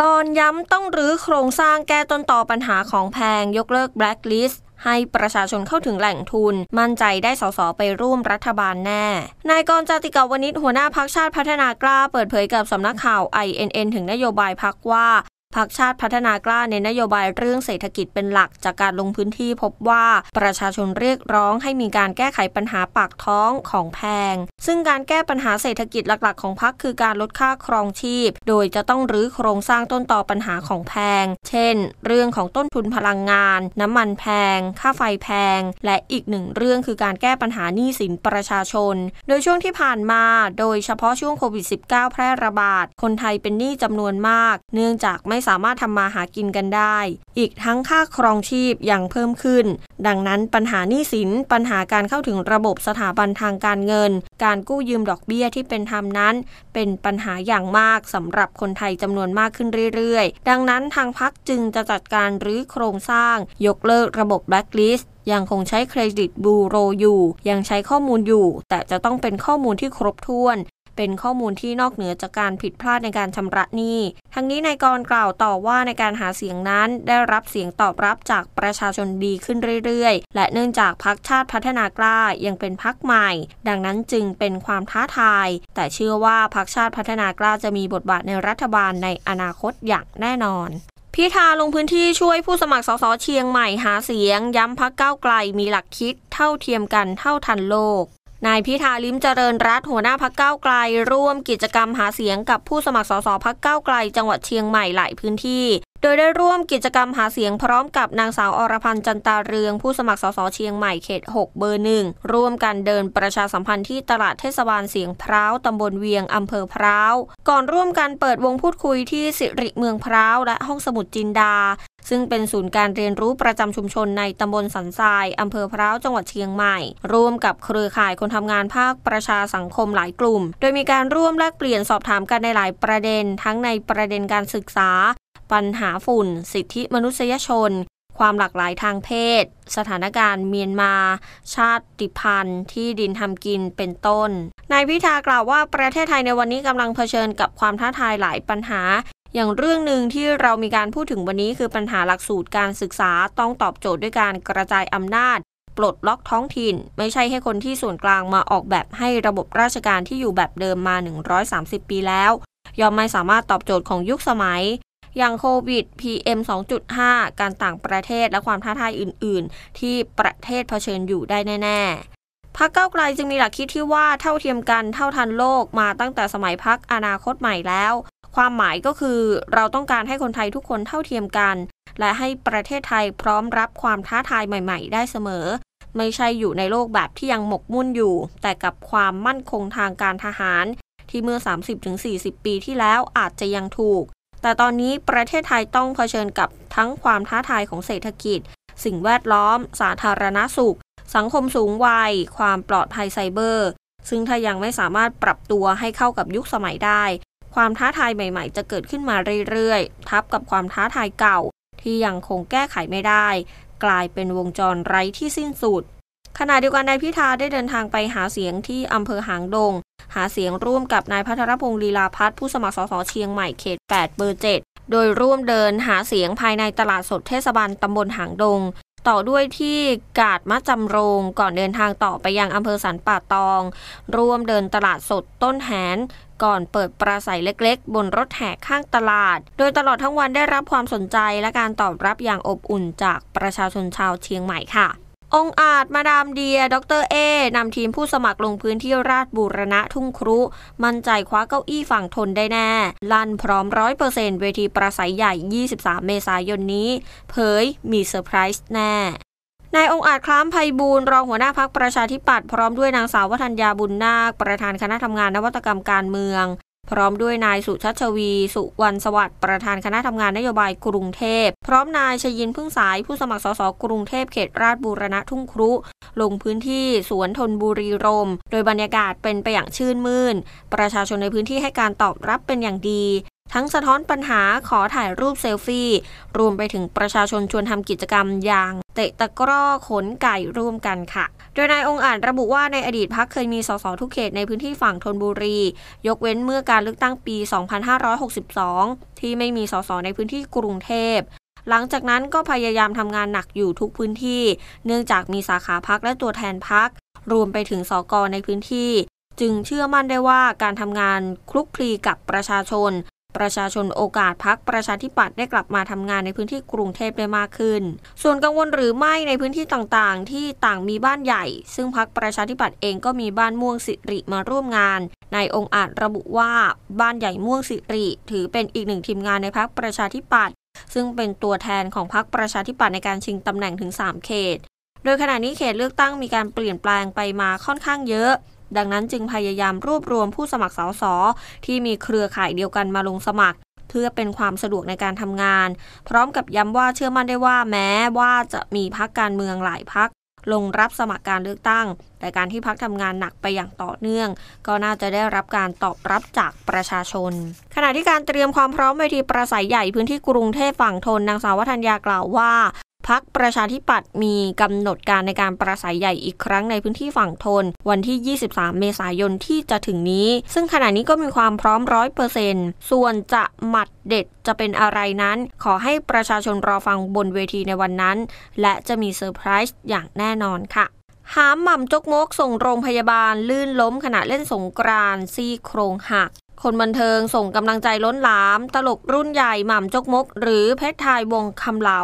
ก่อนย้ำต้องรื้อโครงสร้างแก้ต้นต่อปัญหาของแพงยกเลิกแบล็คลิสต์ให้ประชาชนเข้าถึงแหล่งทุน มั่นใจได้สสไปร่วมรัฐบาลแน่ นายกรจติกาวนิชหัวหน้าพักชาติพัฒนากล้าเปิดเผยกับสำนักข่าว INN ถึงนโยบายพักว่าพรรคชาติพัฒนากล้าในนโยบายเรื่องเศรษฐกิจเป็นหลักจากการลงพื้นที่พบว่าประชาชนเรียกร้องให้มีการแก้ไขปัญหาปากท้องของแพงซึ่งการแก้ปัญหาเศรษฐกิจหลักๆ ของพรรคือการลดค่าครองชีพโดยจะต้องรื้อโครงสร้างต้นต่อปัญหาของแพงเช่นเรื่องของต้นทุนพลังงานน้ำมันแพงค่าไฟแพงและอีกหนึ่งเรื่องคือการแก้ปัญหาหนี้สินประชาชนโดยช่วงที่ผ่านมาโดยเฉพาะช่วงโควิด -19 แพร่ระบาดคนไทยเป็นหนี้จำนวนมากเนื่องจากไม่สามารถทำมาหากินกันได้ อีกทั้งค่าครองชีพยังเพิ่มขึ้น ดังนั้นปัญหาหนี้สินปัญหาการเข้าถึงระบบสถาบันทางการเงิน การกู้ยืมดอกเบี้ยที่เป็นธรรมนั้น เป็นปัญหาอย่างมากสำหรับคนไทยจำนวนมากขึ้นเรื่อยๆ ดังนั้นทางพักจึงจะจัดการรื้อโครงสร้าง ยกเลิกระบบแบล็คลิสต์ยังคงใช้เครดิตบูโรอยู่ ยังใช้ข้อมูลอยู่ แต่จะต้องเป็นข้อมูลที่ครบถ้วนเป็นข้อมูลที่นอกเหนือจากการผิดพลาดในการชำระหนี้ ทั้งนี้นายกรกล่าวต่อว่าในการหาเสียงนั้นได้รับเสียงตอบรับจากประชาชนดีขึ้นเรื่อยๆ และเนื่องจากพักชาติพัฒนากล้ายังเป็นพักใหม่ ดังนั้นจึงเป็นความท้าทาย แต่เชื่อว่าพักชาติพัฒนากล้าจะมีบทบาทในรัฐบาลในอนาคตอย่างแน่นอน พิธาลงพื้นที่ช่วยผู้สมัครสสเชียงใหม่หาเสียง ย้ำพักเก้าไกลมีหลักคิด เท่าเทียมกันเท่าทันโลกนายพิธาลิมเจริญรัตหัวหน้าพักเก้าไกลร่วมกิจกรรมหาเสียงกับผู้สมัครสสพักเก้าไกลจังหวัดเชียงใหม่หลายพื้นที่โดยได้ร่วมกิจกรรมหาเสียงพร้อมกับนางสาวอรพันธ์จันตาเรืองผู้สมัครสสเชียงใหม่เขต 6 เบอร์หนึ่งร่วมกันเดินประชาสัมพันธ์ที่ตลาดเทศบาลเสียงพร้าว ตำบลเวียงอำเภอพร้าว ก่อนร่วมกันเปิดวงพูดคุยที่สิริเมืองพร้าว และห้องสมุดจินดา ซึ่งเป็นศูนย์การเรียนรู้ประจำชุมชนในตำบลสันทรายอำเภอพร้าวจังหวัดเชียงใหม่ ร่วมกับเครือข่ายคนทำงานภาคประชาสังคมหลายกลุ่ม โดยมีการร่วมแลกเปลี่ยนสอบถามกันในหลาย ประเด็นทั้งในประเด็นการศึกษาปัญหาฝุ่น สิทธิมนุษยชน ความหลากหลายทางเพศ สถานการณ์เมียนมา ชาติพันธุ์ ที่ดินทำกินเป็นต้นนายพิธากล่าวว่าประเทศไทยในวันนี้กำลังเผชิญกับความท้าทายหลายปัญหา อย่างเรื่องหนึ่งที่เรามีการพูดถึงวันนี้คือปัญหาหลักสูตรการศึกษาต้องตอบโจทย์ด้วยการกระจายอำนาจ ปลดล็อกท้องถิ่น ไม่ใช่ให้คนที่ส่วนกลางมาออกแบบให้ระบบราชการที่อยู่แบบเดิมมา 130 ปีแล้วยอมไม่สามารถตอบโจทย์ของยุคสมัยอย่างโควิด PM 2.5 การต่างประเทศและความท้าทายอื่น ๆ ที่ประเทศเผชิญอยู่ได้แน่ ๆพักเก้าไกลจึงมีหลักคิดที่ว่าเท่าเทียมกัน เท่าทันโลกมาตั้งแต่สมัยพักอนาคตใหม่แล้ว ความหมายก็คือเราต้องการให้คนไทยทุกคนเท่าเทียมกัน และให้ประเทศไทยพร้อมรับความท้าทายใหม่ ๆ ได้เสมอ ไม่ใช่อยู่ในโลกแบบที่ยังหมกมุ่นอยู่ แต่กับความมั่นคงทางการทหารที่เมื่อ 30-40 ปีที่แล้วอาจจะยังถูกแต่ตอนนี้ประเทศไทยต้องเผชิญกับทั้งความท้าทายของเศรษฐกิจ สิ่งแวดล้อม สาธารณาสุข สังคมสูงวัย ความปลอดภัยไซเบอร์ ซึ่งถ้ายังไม่สามารถปรับตัวให้เข้ากับยุคสมัยได้ ความท้าทายใหม่ๆจะเกิดขึ้นมาเรื่อยๆ ทับกับความท้าทายเก่า ที่ยังคงแก้ไขไม่ได้ กลายเป็นวงจรไร้ที่สิ้นสุดขณะเดียวกันนายพิธาได้เดินทางไปหาเสียงที่อำเภอหางดง หาเสียงร่วมกับนายพัทรพงศ์ลีลาพัฒผู้สมัครสสเชียงใหม่เขต8เบอร์7โดยร่วมเดินหาเสียงภายในตลาดสดเทศบาลตำบลหางดง ต่อด้วยที่กาดมะจำโรง ก่อนเดินทางต่อไปยังอำเภอสันป่าตองร่วมเดินตลาดสดต้นแหนก่อนเปิดปราศัยเล็ก ๆ บนรถแห่ข้างตลาด โดยตลอดทั้งวันได้รับความสนใจ และการตอบรับอย่างอบอุ่นจากประชาชนชาวเชียงใหม่ค่ะองอาจมาดามเดียดรเอนำทีมผู้สมัครลงพื้นที่ราชบุรณะทุ่งครุ มั่นใจคว้าเก้าอี้ฝั่งทนได้แน่ ลั่นพร้อมร้อยเปอร์เซ็นต์เวทีประสัยใหญ่ 23 เมษายนนี้เผยมีเซอร์ไพรส์แน่นายองอาจคล้ามไพบูลรองหัวหน้าพักประชาธิปัตย์พร้อมด้วยนางสาววัฒนยาบุญนาคประธานคณะทำงานนวัตกรรมการเมืองพร้อมด้วยนายสุชัชวี สุวรรณสวัสดิ์ประธานคณะทำงานนโยบายกรุงเทพพร้อมนายชยินพึ่งสายผู้สมัคร สส กรุงเทพเขตราชบูรณะทุ่งครุ ลงพื้นที่สวนทนบุรีรม โดยบรรยากาศเป็นไปอย่างชื่นมื่น ประชาชนในพื้นที่ให้การตอบรับเป็นอย่างดีทั้งสะท้อนปัญหาขอถ่ายรูปเซลฟี่ รวมไปถึงประชาชนชวนทำกิจกรรมอย่าง เตะตะกร้อขนไก่ร่วมกันค่ะ โดยนายองอาจระบุว่าในอดีตพักเคยมีสสทุกเขตในพื้นที่ฝั่งธนบุรี ยกเว้นเมื่อการเลือกตั้งปี 2562 ที่ไม่มีสสในพื้นที่กรุงเทพ หลังจากนั้นก็พยายามทำงานหนักอยู่ทุกพื้นที่ เนื่องจากมีสาขาพักและตัวแทนพักรวมไปถึงสกในพื้นที่ จึงเชื่อมั่นได้ว่าการทำงานคลุกคลีกับประชาชนประชาชนโอกาสพักประชาธิปัตย์ได้กลับมาทำงานในพื้นที่กรุงเทพได้มากขึ้น ส่วนกังวลหรือไม่ในพื้นที่ต่างๆที่ต่างมีบ้านใหญ่ ซึ่งพักประชาธิปัตย์เองก็มีบ้านม่วงสิริมาร่วมงานนายองอาจระบุว่าบ้านใหญ่ม่วงสิริถือเป็นอีกหนึ่งทีมงานในพักประชาธิปัตย์ ซึ่งเป็นตัวแทนของพักประชาธิปัตย์ในการชิงตำแหน่งถึง3เขต โดยขณะนี้เขตเลือกตั้งมีการเปลี่ยนแปลงไปมาค่อนข้างเยอะดังนั้นจึงพยายามรวบรวมผู้สมัครสสที่มีเครือข่ายเดียวกันมาลงสมัคร เพื่อเป็นความสะดวกในการทำงาน พร้อมกับย้ำว่าเชื่อมั่นได้ว่าแม้ว่าจะมีพักการเมืองหลายพัก ลงรับสมัครการเลือกตั้ง แต่การที่พักทำงานหนักไปอย่างต่อเนื่อง ก็น่าจะได้รับการตอบรับจากประชาชน ขณะที่การเตรียมความพร้อมเวทีประสัยใหญ่พื้นที่กรุงเทพฝั่งทนนางสาววัฒนยากล่าวว่าพักประชาธิปัตย์มีกำหนดการในการประสัยใหญ่อีกครั้งในพื้นที่ฝั่งทน วันที่ 23 เมษายนที่จะถึงนี้ ซึ่งขณะนี้ก็มีความพร้อมร้อยเปอร์เซ็นต์ส่วนจะหมัดเด็ดจะเป็นอะไรนั้น ขอให้ประชาชนรอฟังบนเวทีในวันนั้น และจะมีเซอร์ไพรส์อย่างแน่นอนค่ะหามหม่ำจกมกส่งโรงพยาบาลลื่นล้มขณะเล่นสงกรานซี่โครงหัก คนบันเทิงส่งกำลังใจล้นหลาม ตลกรุ่นใหญ่หม่ำจกมก หรือเพชรไทยวงคำเหลา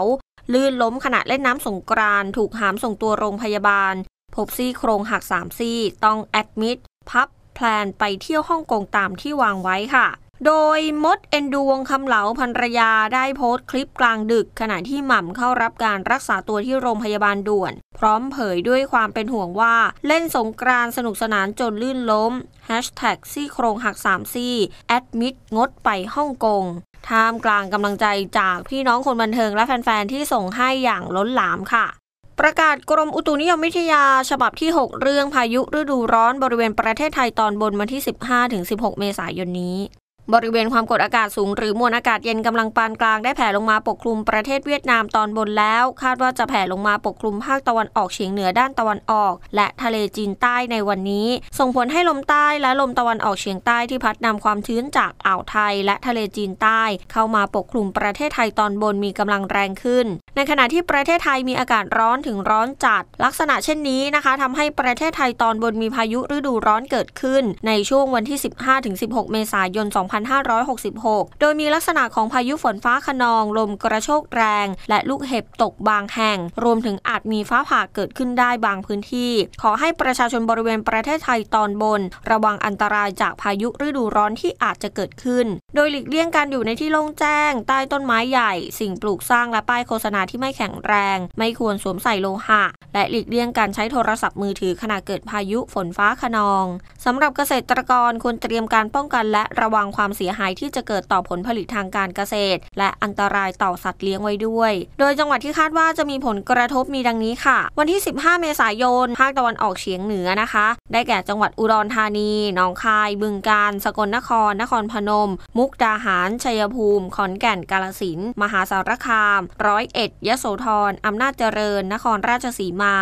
ลื่นล้มขณะเล่นน้ำสงกรานถูกหามส่งตัวโรงพยาบาล พบซี่โครงหักสามซี่ต้องแอดมิดพับ แพลนไปเที่ยวฮ่องกงตามที่วางไว้ค่ะ โดยมดเอนดูวงคำเหลาภรรยาได้โพสต์คลิปกลางดึกขณะที่หม่ำเข้ารับการรักษาตัวที่โรงพยาบาลด่วน พร้อมเผยด้วยความเป็นห่วงว่าเล่นสงกรานสนุกสนานจนลื่นล้มซี่โครงหักสามซี่แอดมิดงดไปฮ่องกงท่ามกลางกำลังใจจากพี่น้องคนบันเทิงและแฟนๆที่ส่งให้อย่างล้นหลามค่ะ ประกาศกรมอุตุนิยมวิทยาฉบับที่ 6 เรื่องพายุฤดูร้อนบริเวณประเทศไทยตอนบนวันที่ 15-16 เมษายนนี้บริเวณความกดอากาศสูงหรือมวลอากาศเย็นกำลังปานกลางได้แผ่ลงมาปกคลุมประเทศเวียดนามตอนบนแล้ว คาดว่าจะแผ่ลงมาปกคลุมภาคตะวันออกเฉียงเหนือด้านตะวันออกและทะเลจีนใต้ในวันนี้ ส่งผลให้ลมใต้และลมตะวันออกเฉียงใต้ที่พัดนำความชื้นจากอ่าวไทยและทะเลจีนใต้เข้ามาปกคลุมประเทศไทยตอนบนมีกำลังแรงขึ้น ในขณะที่ประเทศไทยมีอากาศร้อนถึงร้อนจัด ลักษณะเช่นนี้นะคะทำให้ประเทศไทยตอนบนมีพายุฤดูร้อนเกิดขึ้นในช่วงวันที่ 15-16 เมษายน2 5 2566 โดยมีลักษณะของพายุฝนฟ้าขนอง ลมกระโชกแรง และลูกเห็บตกบางแห่ง รวมถึงอาจมีฟ้าผ่าเกิดขึ้นได้บางพื้นที่ ขอให้ประชาชนบริเวณประเทศไทยตอนบน ระวังอันตรายจากพายุฤดูร้อนที่อาจจะเกิดขึ้น โดยหลีกเลี่ยงการอยู่ในที่โล่งแจ้ง ใต้ต้นไม้ใหญ่ สิ่งปลูกสร้างและป้ายโฆษณาที่ไม่แข็งแรง ไม่ควรสวมใส่โลหะ และหลีกเลี่ยงการใช้โทรศัพท์มือถือขณะเกิดพายุฝนฟ้าขนองสำหรับเกษตรกรควรเตรียมการป้องกันและระวังความความเสียหายที่จะเกิดต่อผลผลิตทางการเกษตร และอันตรายต่อสัตว์เลี้ยงไว้ด้วย โดยจังหวัดที่คาดว่าจะมีผลกระทบมีดังนี้ค่ะ วันที่ 15 เมษายน ภาคตะวันออกเฉียงเหนือนะคะ ได้แก่จังหวัดอุดรธานีหนองคาย บึงกาฬสกลนคร นครพนม มุกดาหารชัยภูมิขอนแก่นกาฬสิน มหาสารคามร้อยเอ็ดยโสธรอำนาจเจริญ นครราชสีมา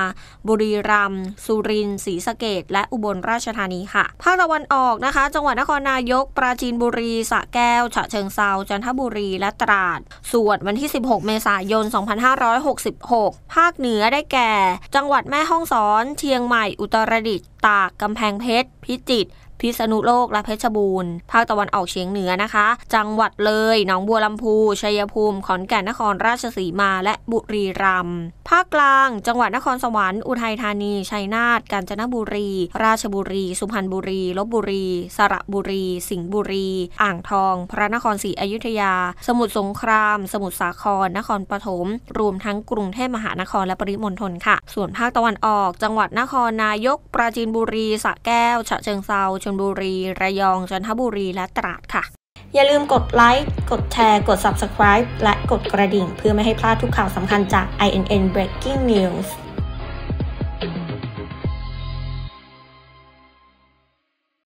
บุรีรัมย์สุรินทร์ศรีสะเกดและอุบลราชธานีค่ะ ภาคตะวันออกนะคะ จังหวัดนครนายกปราจีนบุรีสะแก้ว ฉะเชิงเซาจันทบุรีและตราด ส่วนวันที่ 16 เมษายน 2566 ภาคเหนือได้แก่ จังหวัดแม่ฮ่องสอนเชียงใหม่อุตรดิตถ์ตากกำแพงเพชร พิจิตรพิษณุโลกและเพชรบูรณ์ภาคตะวันออกเฉียงเหนือนะคะ จังหวัดเลยหนองบัวลำพู ชัยภูมิ ขอนแก่นนครราชสีมาและบุรีรัมย์ภาคกลาง จังหวัดนครสวรรค์อุทัยธานีชัยนาทกาญจนบุรี ราชบุรี สุพรรณบุรีลบบุรี สระบุรี สิงห์บุรี อ่างทอง พระนครศรีอยุธยา สมุทรสงคราม สมุทรสาคร นครปฐมรวมทั้งกรุงเทพมหานครและปริมณฑลค่ะ ส่วนภาคตะวันออก จังหวัดนครนายกปราจีนบุรี สระแก้ว ฉะเชิงเซาชนบุรี ระยองจันทบุรีและตราดค่ะ อย่าลืมกดไลค์กดแชร์ กด Subscribe และกดกระดิ่ง เพื่อไม่ให้พลาดทุกข่าวสำคัญจาก INN Breaking News